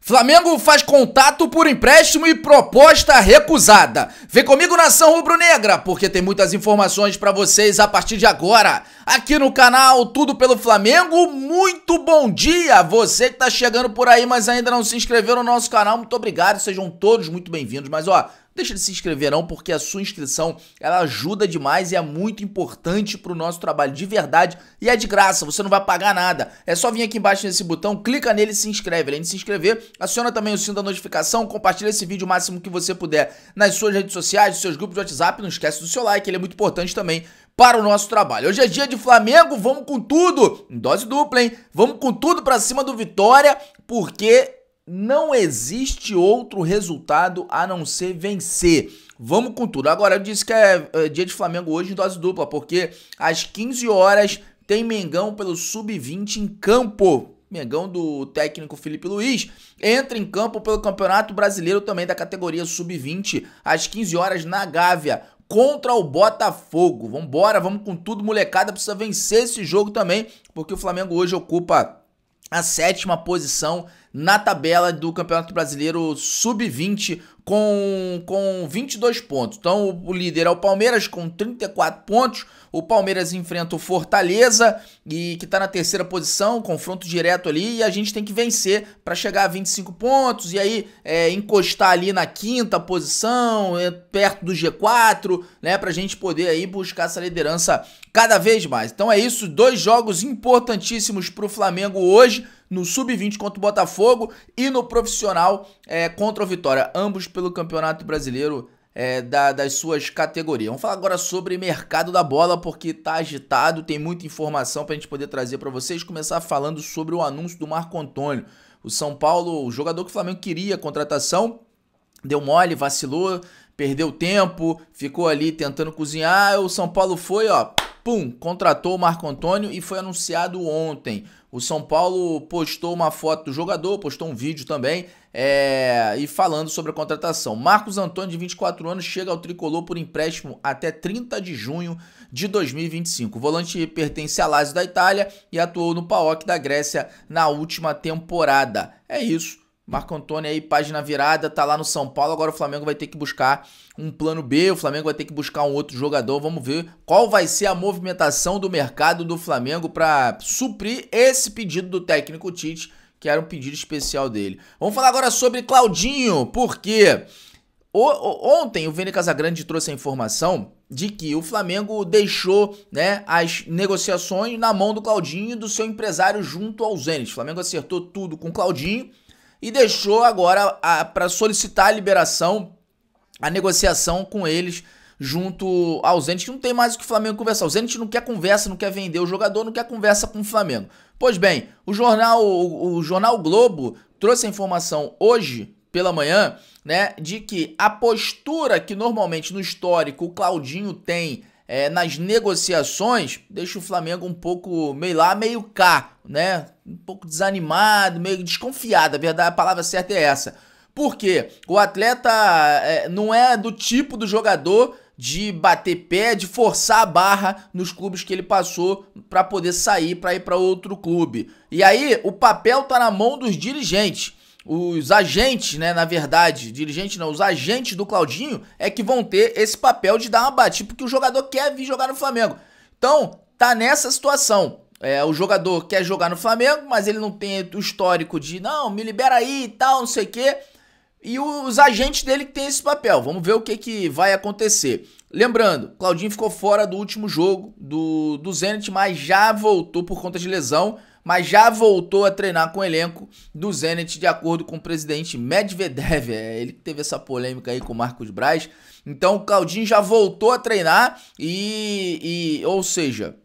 Flamengo faz contato por empréstimo e proposta recusada. Vem comigo nação rubro-negra, porque tem muitas informações para vocês a partir de agora. Aqui no canal Tudo pelo Flamengo, muito bom dia! Você que tá chegando por aí, mas ainda não se inscreveu no nosso canal, muito obrigado, sejam todos muito bem-vindos. Mas ó, deixa de se inscrever não, porque a sua inscrição ela ajuda demais e é muito importante para o nosso trabalho de verdade e é de graça, você não vai pagar nada. É só vir aqui embaixo nesse botão, clica nele e se inscreve. Além de se inscrever, aciona também o sino da notificação, compartilha esse vídeo o máximo que você puder nas suas redes sociais, nos seus grupos de WhatsApp, não esquece do seu like, ele é muito importante também para o nosso trabalho. Hoje é dia de Flamengo, vamos com tudo, em dose dupla, hein? Vamos com tudo para cima do Vitória, porque não existe outro resultado a não ser vencer. Vamos com tudo. Agora, eu disse que é, é dia de Flamengo hoje em dose dupla, porque às 15 horas tem Mengão pelo Sub-20 em campo. Mengão do técnico Felipe Luiz, entra em campo pelo Campeonato Brasileiro também da categoria Sub-20, às 15 horas na Gávea, contra o Botafogo. Vambora, vamos com tudo, molecada, precisa vencer esse jogo também, porque o Flamengo hoje ocupa a sétima posição na tabela do Campeonato Brasileiro Sub-20 com, com 22 pontos. Então o líder é o Palmeiras com 34 pontos. O Palmeiras enfrenta o Fortaleza e que está na terceira posição, confronto direto ali. E a gente tem que vencer para chegar a 25 pontos e aí é, encostar ali na quinta posição, é, perto do G4, né, para a gente poder aí buscar essa liderança cada vez mais. Então é isso, dois jogos importantíssimos para o Flamengo hoje no Sub-20 contra o Botafogo e no Profissional é, contra o Vitória, ambos pelo Campeonato Brasileiro é, da, das suas categorias. Vamos falar agora sobre mercado da bola, porque tá agitado, tem muita informação para a gente poder trazer para vocês. Começar falando sobre o anúncio do Marco Antônio. O São Paulo, o jogador que o Flamengo queria a contratação, deu mole, vacilou, perdeu tempo, ficou ali tentando cozinhar. O São Paulo foi, ó, pum, contratou o Marco Antônio e foi anunciado ontem. O São Paulo postou uma foto do jogador, postou um vídeo também, é, e falando sobre a contratação. Marcos Antônio, de 24 anos, chega ao tricolor por empréstimo até 30 de junho de 2025. O volante pertence à Lazio da Itália e atuou no PAOK da Grécia na última temporada. É isso. Marco Antônio aí, página virada, tá lá no São Paulo. Agora o Flamengo vai ter que buscar um plano B, o Flamengo vai ter que buscar um outro jogador. Vamos ver qual vai ser a movimentação do mercado do Flamengo para suprir esse pedido do técnico Tite, que era um pedido especial dele. Vamos falar agora sobre Claudinho, porque ontem o Vene Casagrande trouxe a informação de que o Flamengo deixou né, as negociações na mão do Claudinho e do seu empresário junto ao Zenit. O Flamengo acertou tudo com o Claudinho e deixou agora para solicitar a liberação, a negociação com eles junto ao Zenit, não tem mais o que o Flamengo conversar. O Zenit não quer conversa, não quer vender o jogador, não quer conversa com o Flamengo. Pois bem, o jornal, o, o jornal Globo trouxe a informação hoje pela manhã, né, de que a postura que normalmente no histórico o Claudinho tem é, nas negociações deixa o Flamengo um pouco meio lá, meio cá, né? Um pouco desanimado, meio desconfiado. A verdade, a palavra certa é essa. Porque o atleta é, não é do tipo do jogador de bater pé, de forçar a barra nos clubes que ele passou para poder sair para ir para outro clube. E aí o papel tá na mão dos dirigentes os agentes, né, na verdade, dirigente não, os agentes do Claudinho é que vão ter esse papel de dar uma batida, porque o jogador quer vir jogar no Flamengo. Então, tá nessa situação. É, o jogador quer jogar no Flamengo, mas ele não tem o histórico de, não, me libera aí e tal, não sei o quê. E os agentes dele que tem esse papel. Vamos ver o que, que vai acontecer. Lembrando, Claudinho ficou fora do último jogo do, do Zenit, mas já voltou por conta de lesão mas já voltou a treinar com o elenco do Zenit de acordo com o presidente Medvedev. É ele que teve essa polêmica aí com o Marcos Braz. Então o Claudinho já voltou a treinar e, e ou seja,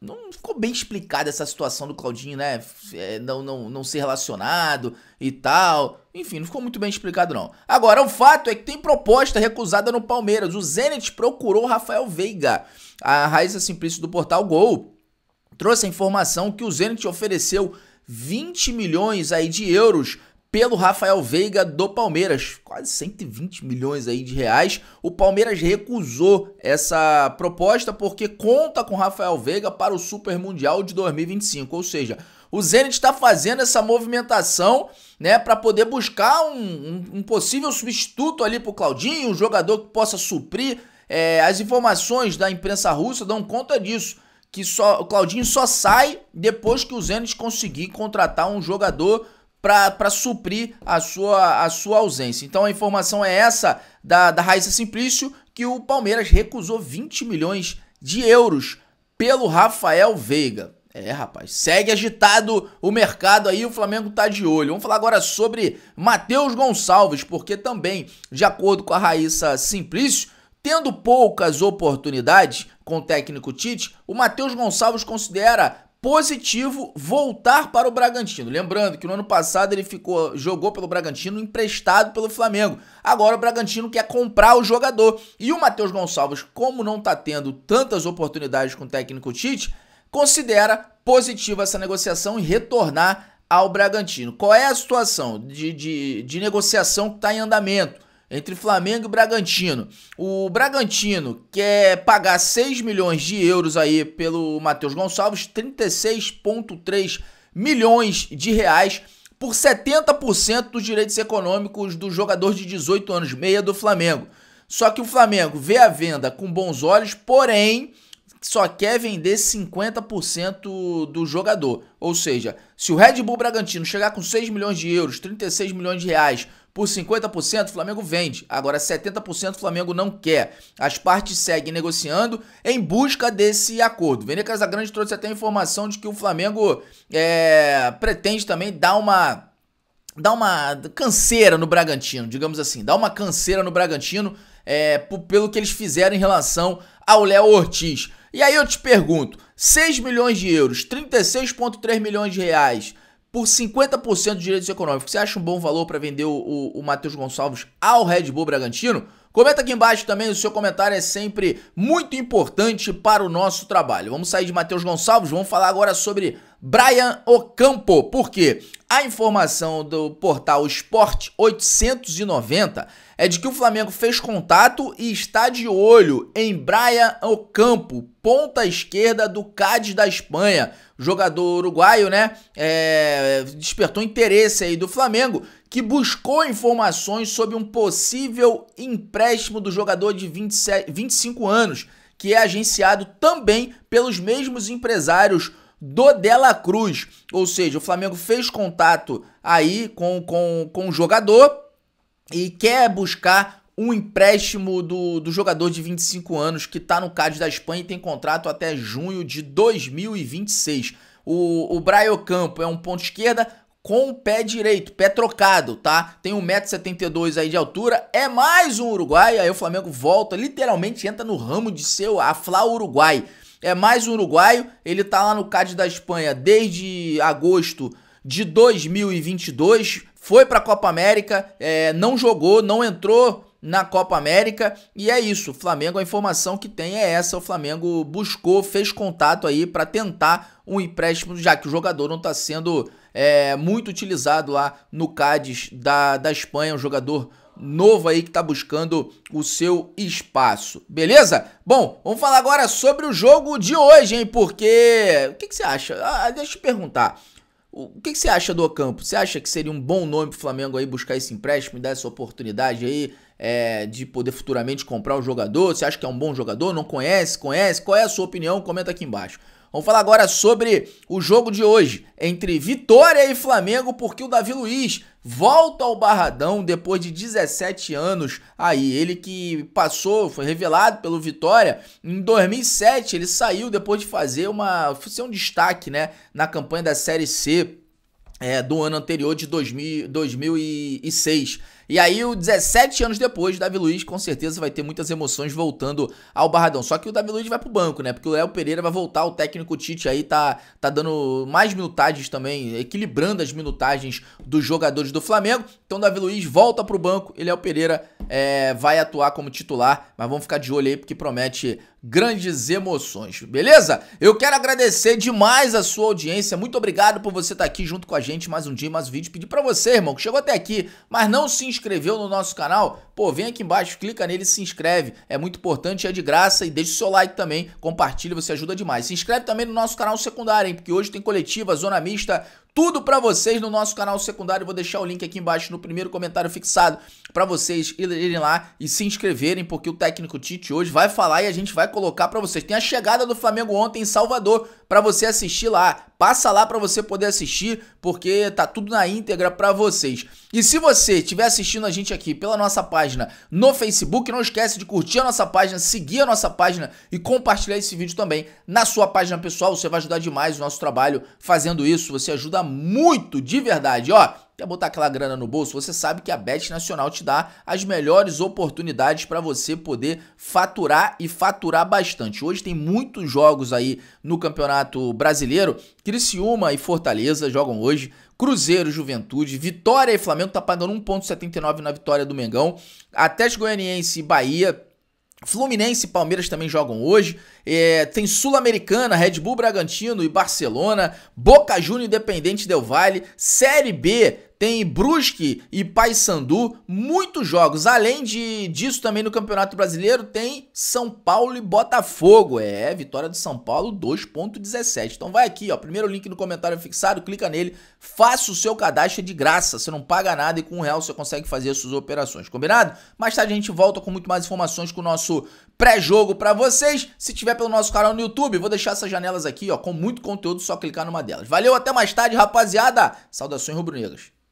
não ficou bem explicada essa situação do Claudinho, né? É, não, não, não ser relacionado e tal. Enfim, não ficou muito bem explicado, não. Agora, o fato é que tem proposta recusada no Palmeiras. O Zenit procurou Rafael Veiga. A Raíssa Simplício do Portal Gol trouxe a informação que o Zenit ofereceu 20 milhões aí de euros pelo Rafael Veiga do Palmeiras, quase 120 milhões aí de reais. O Palmeiras recusou essa proposta porque conta com Rafael Veiga para o Super Mundial de 2025, ou seja, o Zenit está fazendo essa movimentação, né, para poder buscar um, um, um, possível substituto ali para o Claudinho, um jogador que possa suprir. É, as informações da imprensa russa dão conta disso que só o Claudinho só sai depois que o Zenit conseguir contratar um jogador para suprir a sua, a sua ausência. Então a informação é essa da, da Raíssa Simplício, que o Palmeiras recusou 20 milhões de euros pelo Rafael Veiga. É, rapaz, segue agitado o mercado aí, o Flamengo tá de olho. Vamos falar agora sobre Matheus Gonçalves, porque também, de acordo com a Raíssa Simplício, Tendo poucas oportunidades com o técnico Tite, o Matheus Gonçalves considera positivo voltar para o Bragantino. Lembrando que no ano passado ele ficou jogou pelo Bragantino emprestado pelo Flamengo. Agora o Bragantino quer comprar o jogador. E o Matheus Gonçalves, como não está tendo tantas oportunidades com o técnico Tite, considera positiva essa negociação e retornar ao Bragantino. Qual é a situação de, de, de negociação que está em andamento? entre Flamengo e Bragantino. O Bragantino quer pagar 6 milhões de euros aí pelo Matheus Gonçalves, 36,3 milhões de reais por 70% dos direitos econômicos do jogador de 18 anos, meia do Flamengo. Só que o Flamengo vê a venda com bons olhos, porém só quer vender 50% do jogador. Ou seja, se o Red Bull Bragantino chegar com 6 milhões de euros, 36 milhões de reais por 50%, o Flamengo vende. Agora, 70% o Flamengo não quer. As partes seguem negociando em busca desse acordo. Vene Casagrande trouxe até a informação de que o Flamengo é, pretende também dar uma dar uma canseira no Bragantino, digamos assim, dar uma canseira no Bragantino é, pelo que eles fizeram em relação ao Léo Ortiz. E aí eu te pergunto, 6 milhões de euros, 36,3 milhões de reais, por 50% de direitos econômicos. Você acha um bom valor para vender o, o, o Matheus Gonçalves ao Red Bull Bragantino? Comenta aqui embaixo também, o seu comentário é sempre muito importante para o nosso trabalho. Vamos sair de Matheus Gonçalves, vamos falar agora sobre Brian Ocampo, porque a informação do portal Sport 890 é de que o Flamengo fez contato e está de olho em Brian Ocampo, ponta esquerda do Cádiz da Espanha. Jogador uruguaio, né? É, despertou interesse aí do Flamengo que buscou informações sobre um possível empréstimo do jogador de 27, 25 anos, que é agenciado também pelos mesmos empresários do Dela Cruz. Ou seja, o Flamengo fez contato aí com, com, com o jogador e quer buscar um empréstimo do, do jogador de 25 anos que está no CAD da Espanha e tem contrato até junho de 2026. O, o Braio Campo é um ponto esquerda, com o pé direito, pé trocado, tá? Tem 1,72m aí de altura, é mais um uruguaio, aí o Flamengo volta, literalmente entra no ramo de seu afla Uruguai. É mais um uruguaio, ele tá lá no Cad da Espanha desde agosto de 2022, foi pra Copa América, é, não jogou, não entrou na Copa América. E é isso, o Flamengo, a informação que tem é essa. O Flamengo buscou, fez contato aí para tentar um empréstimo, já que o jogador não está sendo é, muito utilizado lá no Cádiz da, da Espanha, um jogador novo aí que tá buscando o seu espaço, beleza? Bom, vamos falar agora sobre o jogo de hoje, hein? Porque. O que, que você acha? Ah, ah deixa eu te perguntar. O que, que você acha do Ocampo? Você acha que seria um bom nome pro Flamengo aí buscar esse empréstimo e dar essa oportunidade aí é, de poder futuramente comprar o jogador? Você acha que é um bom jogador? Não conhece? Conhece? Qual é a sua opinião? Comenta aqui embaixo. Vamos falar agora sobre o jogo de hoje entre Vitória e Flamengo, porque o Davi Luiz volta ao Barradão depois de 17 anos aí. Ele que passou, foi revelado pelo Vitória em 2007, ele saiu depois de fazer uma, ser um destaque, né, na campanha da Série C é, do ano anterior de 2000, 2006. E aí, o 17 anos depois, o Davi Luiz com certeza vai ter muitas emoções voltando ao Barradão. Só que o Davi Luiz vai pro banco, né? Porque o Léo Pereira vai voltar, o técnico Tite aí tá, tá dando mais minutagens também, equilibrando as minutagens dos jogadores do Flamengo. Então, o Davi Luiz volta pro banco e Léo Pereira é, vai atuar como titular. Mas vamos ficar de olho aí, porque promete grandes emoções, beleza? Eu quero agradecer demais a sua audiência, muito obrigado por você estar tá aqui junto com a gente mais um dia, mais um vídeo. Pedir para você, irmão, que chegou até aqui, mas não se inscreveu inscreveu no nosso canal, pô, vem aqui embaixo, clica nele e se inscreve. É muito importante, é de graça e deixa o seu like também, compartilha, você ajuda demais. Se inscreve também no nosso canal secundário, hein, porque hoje tem coletiva, zona mista, tudo para vocês no nosso canal secundário. vou deixar o link aqui embaixo no primeiro comentário fixado para vocês irem lá e se inscreverem, porque o técnico Tite hoje vai falar e a gente vai colocar para vocês. Tem a chegada do Flamengo ontem em Salvador para você assistir lá. Passa lá para você poder assistir, porque tá tudo na íntegra para vocês. E se você estiver assistindo a gente aqui pela nossa página no Facebook, não esquece de curtir a nossa página, seguir a nossa página e compartilhar esse vídeo também na sua página pessoal. Você vai ajudar demais o nosso trabalho fazendo isso. Você ajuda muito muito de verdade, ó. Quer botar aquela grana no bolso? Você sabe que a Bet Nacional te dá as melhores oportunidades para você poder faturar e faturar bastante. Hoje tem muitos jogos aí no Campeonato Brasileiro. Criciúma e Fortaleza jogam hoje. Cruzeiro, Juventude, Vitória e Flamengo tá pagando 1.79 na vitória do Mengão. Atlético Goianiense e Bahia Fluminense e Palmeiras também jogam hoje. É, tem Sul-Americana, Red Bull Bragantino e Barcelona, Boca Juniors Independente Del Valle, Série B tem Brusque e Paysandu, muitos jogos. Além de, disso, também no Campeonato Brasileiro tem São Paulo e Botafogo. É, vitória do São Paulo 2.17. Então vai aqui, ó, primeiro link no comentário fixado, clica nele, faça o seu cadastro de graça, você não paga nada e com um real você consegue fazer as suas operações, combinado? Mais tarde a gente volta com muito mais informações com o nosso pré-jogo para vocês. Se tiver pelo nosso canal no YouTube, vou deixar essas janelas aqui, ó, com muito conteúdo, só clicar numa delas. Valeu, até mais tarde, rapaziada. Saudações rubro-negras.